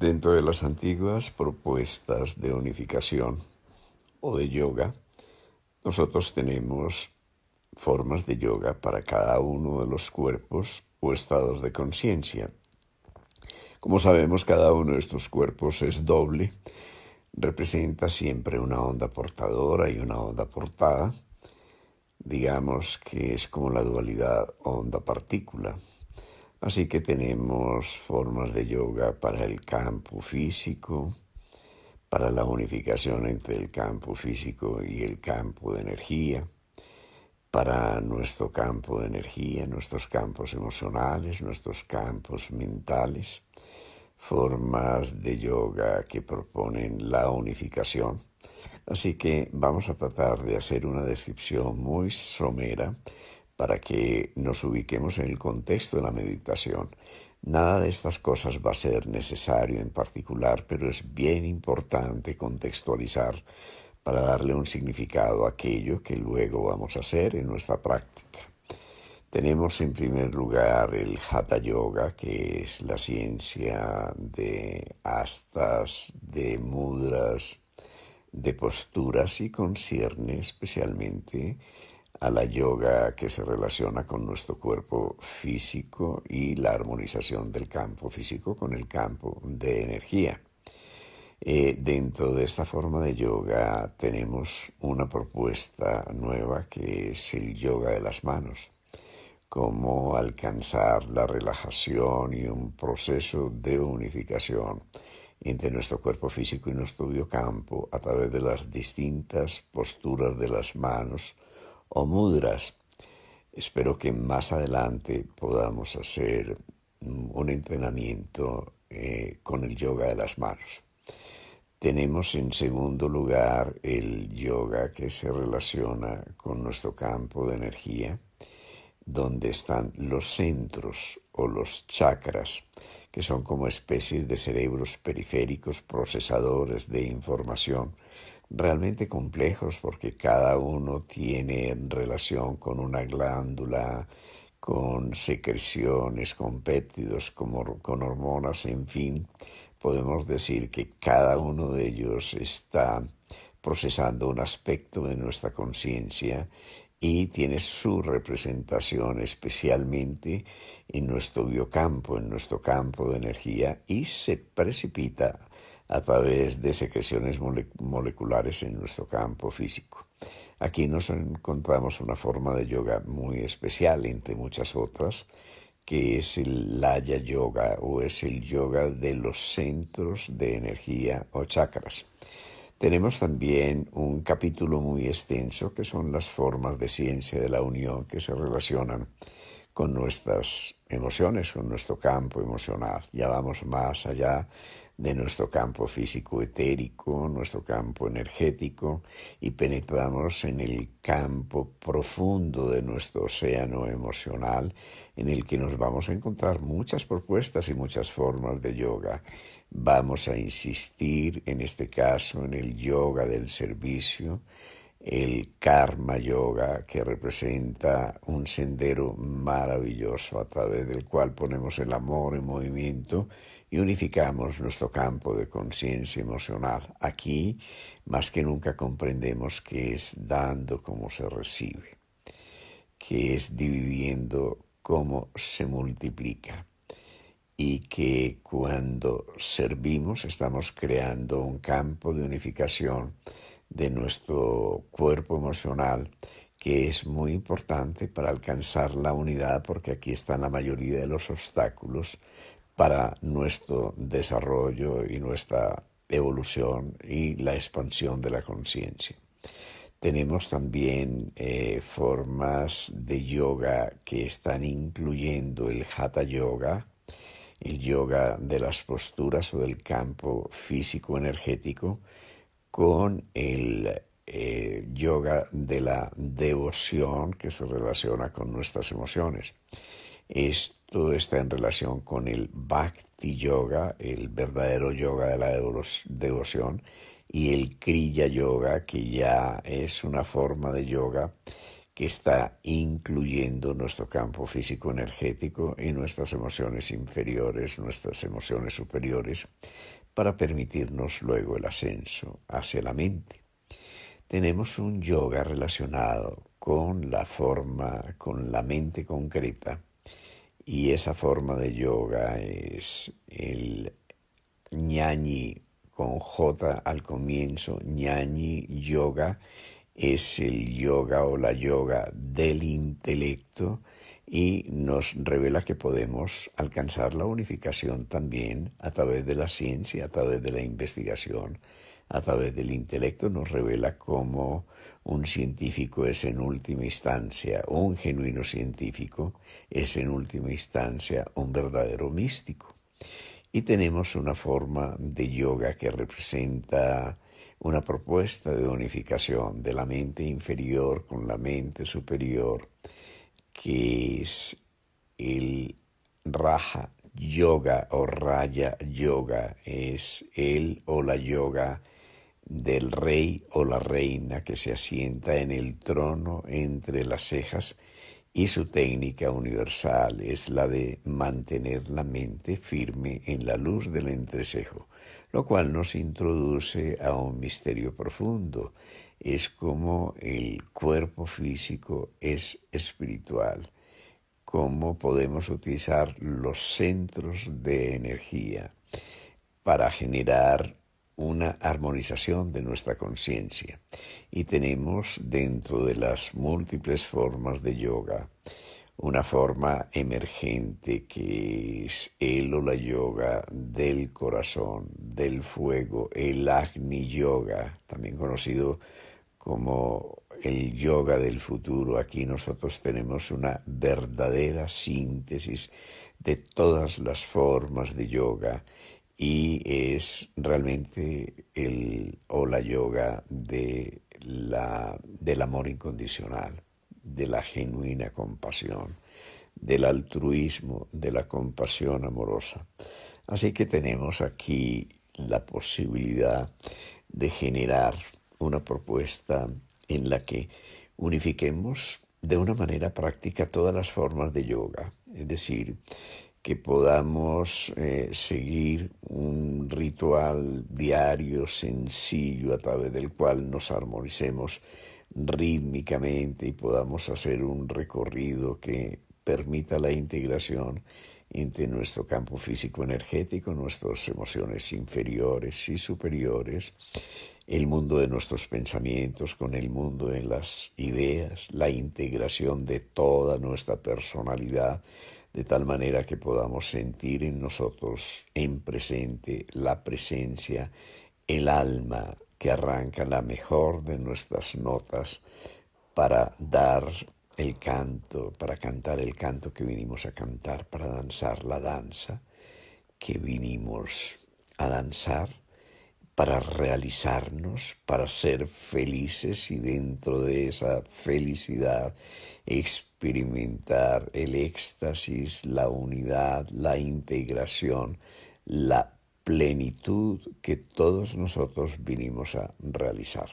Dentro de las antiguas propuestas de unificación o de yoga, nosotros tenemos formas de yoga para cada uno de los cuerpos o estados de conciencia. Como sabemos, cada uno de estos cuerpos es doble, representa siempre una onda portadora y una onda portada, digamos que es como la dualidad onda-partícula. Así que tenemos formas de yoga para el campo físico, para la unificación entre el campo físico y el campo de energía, para nuestro campo de energía, nuestros campos emocionales, nuestros campos mentales, formas de yoga que proponen la unificación. Así que vamos a tratar de hacer una descripción muy somera para que nos ubiquemos en el contexto de la meditación. Nada de estas cosas va a ser necesario en particular, pero es bien importante contextualizar para darle un significado a aquello que luego vamos a hacer en nuestra práctica. Tenemos en primer lugar el Hatha Yoga, que es la ciencia de astas, de mudras, de posturas y concierne especialmente a la yoga que se relaciona con nuestro cuerpo físico y la armonización del campo físico con el campo de energía. Eh, dentro de esta forma de yoga tenemos una propuesta nueva que es el yoga de las manos, cómo alcanzar la relajación y un proceso de unificación entre nuestro cuerpo físico y nuestro biocampo a través de las distintas posturas de las manos, o mudras. Espero que más adelante podamos hacer un entrenamiento eh, con el yoga de las manos. Tenemos en segundo lugar el yoga que se relaciona con nuestro campo de energía, donde están los centros o los chakras, que son como especies de cerebros periféricos procesadores de información realmente complejos porque cada uno tiene relación con una glándula, con secreciones, con péptidos, con, con hormonas, en fin, podemos decir que cada uno de ellos está procesando un aspecto de nuestra conciencia y tiene su representación especialmente en nuestro biocampo, en nuestro campo de energía y se precipita a través de secreciones moleculares en nuestro campo físico. Aquí nos encontramos una forma de yoga muy especial, entre muchas otras, que es el Laya Yoga o es el yoga de los centros de energía o chakras. Tenemos también un capítulo muy extenso que son las formas de ciencia de la unión que se relacionan con nuestras emociones, con nuestro campo emocional. Ya vamos más allá de nuestro campo físico etérico, nuestro campo energético, y penetramos en el campo profundo de nuestro océano emocional, en el que nos vamos a encontrar muchas propuestas y muchas formas de yoga. Vamos a insistir, en este caso, en el yoga del servicio, el karma yoga, que representa un sendero maravilloso a través del cual ponemos el amor en movimiento y unificamos nuestro campo de conciencia emocional. Aquí, más que nunca, comprendemos que es dando como se recibe, que es dividiendo como se multiplica y que cuando servimos estamos creando un campo de unificación de nuestro cuerpo emocional, que es muy importante para alcanzar la unidad, porque aquí están la mayoría de los obstáculos para nuestro desarrollo y nuestra evolución y la expansión de la conciencia. Tenemos también eh, formas de yoga que están incluyendo el hatha yoga, el yoga de las posturas o del campo físico energético, con el eh, yoga de la devoción que se relaciona con nuestras emociones. Esto está en relación con el bhakti yoga, el verdadero yoga de la devoción, y el kriya yoga, que ya es una forma de yoga que está incluyendo nuestro campo físico energético y nuestras emociones inferiores, nuestras emociones superiores, para permitirnos luego el ascenso hacia la mente. Tenemos un yoga relacionado con la forma, con la mente concreta, y esa forma de yoga es el ñañi con J al comienzo, ñañi yoga, es el yoga o la yoga del intelecto, y nos revela que podemos alcanzar la unificación también a través de la ciencia, a través de la investigación, a través del intelecto, nos revela cómo un científico es en última instancia, un genuino científico es en última instancia un verdadero místico. Y tenemos una forma de yoga que representa una propuesta de unificación de la mente inferior con la mente superior, que es el Raja Yoga o Raya Yoga, es el o la yoga del rey o la reina que se asienta en el trono entre las cejas y su técnica universal es la de mantener la mente firme en la luz del entrecejo, lo cual nos introduce a un misterio profundo es como el cuerpo físico es espiritual, cómo podemos utilizar los centros de energía para generar una armonización de nuestra conciencia. Y tenemos dentro de las múltiples formas de yoga una forma emergente que es el o la yoga del corazón, del fuego, el Agni Yoga, también conocido como el yoga del futuro, aquí nosotros tenemos una verdadera síntesis de todas las formas de yoga y es realmente el o la yoga de la, del amor incondicional, de la genuina compasión, del altruismo, de la compasión amorosa. Así que tenemos aquí la posibilidad de generar una propuesta en la que unifiquemos de una manera práctica todas las formas de yoga, es decir, que podamos eh, seguir un ritual diario sencillo a través del cual nos armonicemos rítmicamente y podamos hacer un recorrido que permita la integración entre nuestro campo físico energético, nuestras emociones inferiores y superiores el mundo de nuestros pensamientos con el mundo de las ideas, la integración de toda nuestra personalidad, de tal manera que podamos sentir en nosotros, en presente, la presencia, el alma que arranca la mejor de nuestras notas para dar el canto, para cantar el canto que vinimos a cantar, para danzar la danza que vinimos a danzar para realizarnos, para ser felices y dentro de esa felicidad experimentar el éxtasis, la unidad, la integración, la plenitud que todos nosotros vinimos a realizar.